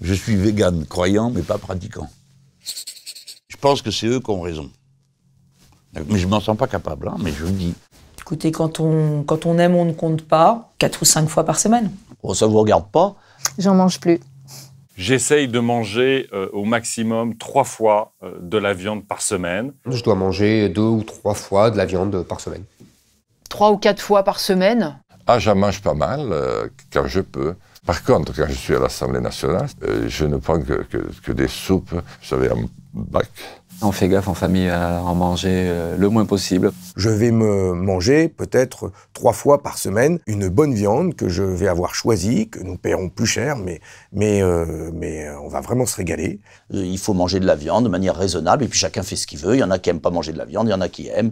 Je suis vegan croyant, mais pas pratiquant. Je pense que c'est eux qui ont raison. Mais je m'en sens pas capable, hein, mais je le dis. Écoutez, quand on, quand on aime, on ne compte pas, quatre ou cinq fois par semaine. Ça oh, ça vous regarde pas J'en mange plus. J'essaye de manger euh, au maximum trois fois euh, de la viande par semaine. Je dois manger deux ou trois fois de la viande par semaine. Trois ou quatre fois par semaine Ah, j'en mange pas mal car euh, quand je peux. Par contre, quand je suis à l'Assemblée nationale, euh, je ne prends que, des soupes, vous savez, en bac. On fait gaffe en famille à en manger euh, le moins possible. Je vais me manger peut-être trois fois par semaine une bonne viande que je vais avoir choisie, que nous paierons plus cher, mais, mais, euh, mais on va vraiment se régaler. Il faut manger de la viande de manière raisonnable, et puis chacun fait ce qu'il veut. Il y en a qui n'aiment pas manger de la viande, il y en a qui aiment.